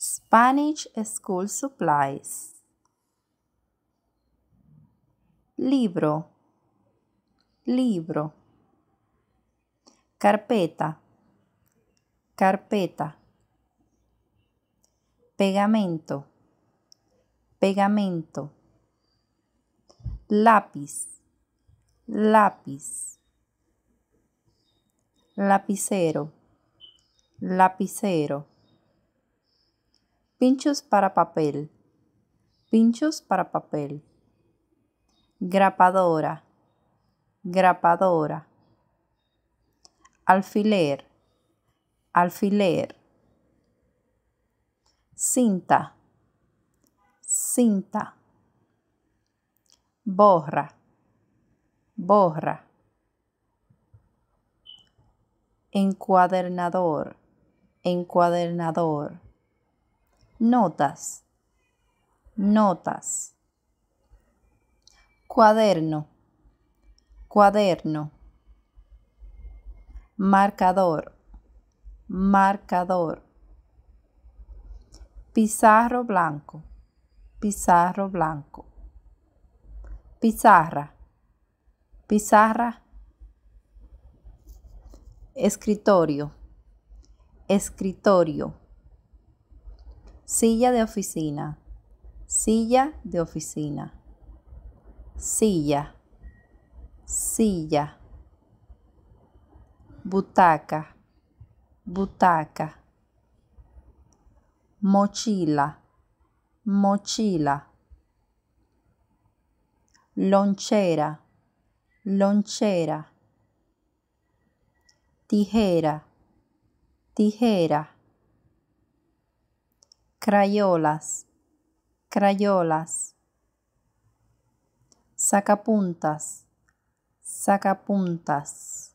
Spanish School Supplies. Libro. Libro. Carpeta. Carpeta. Pegamento. Pegamento. Lápiz. Lápiz. Lapicero. Lapicero Pinchos para papel. Pinchos para papel. Grapadora. Grapadora. Alfiler. Alfiler. Cinta. Cinta. Borra. Borra. Encuadernador. Encuadernador notas, notas. Cuaderno, cuaderno. Marcador, marcador. Pizarro blanco, pizarro blanco. Pizarra, pizarra. Escritorio, escritorio silla de oficina, silla de oficina, silla, silla, butaca, butaca, mochila, mochila, lonchera, lonchera, tijera, tijera crayolas, crayolas, sacapuntas, sacapuntas,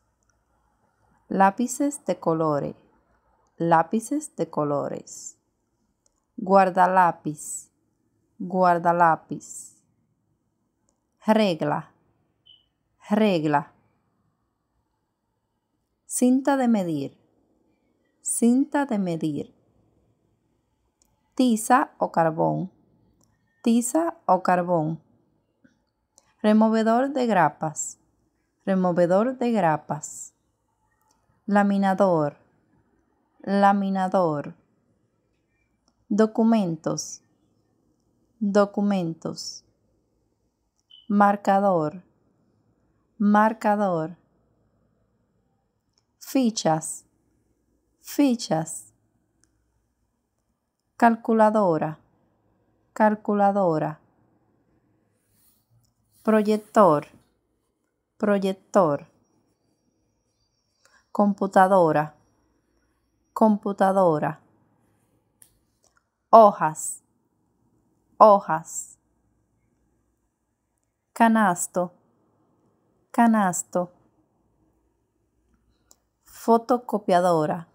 lápices de colores, lápices de colores, guarda lápiz, regla, regla, cinta de medir, cinta de medir tiza o carbón. Tiza o carbón. Removedor de grapas. Removedor de grapas. Laminador. Laminador. Documentos. Documentos. Marcador. Marcador. Fichas. Fichas calculadora, calculadora, proyector, proyector, computadora, computadora, hojas, hojas, canasto, canasto, fotocopiadora,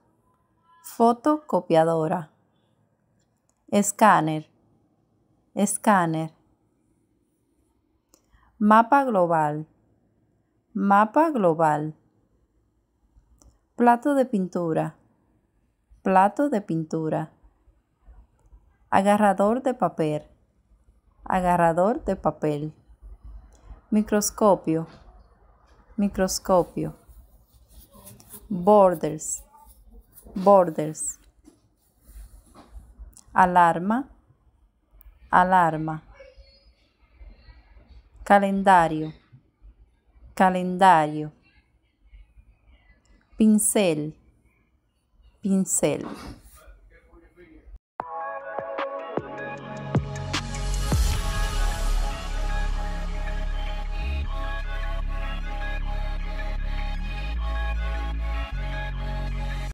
fotocopiadora escáner, escáner. Mapa global, mapa global. Plato de pintura, plato de pintura. Agarrador de papel, agarrador de papel. Microscopio, microscopio. Borders, borders alarma, alarma. Calendario, calendario. Pincel, pincel.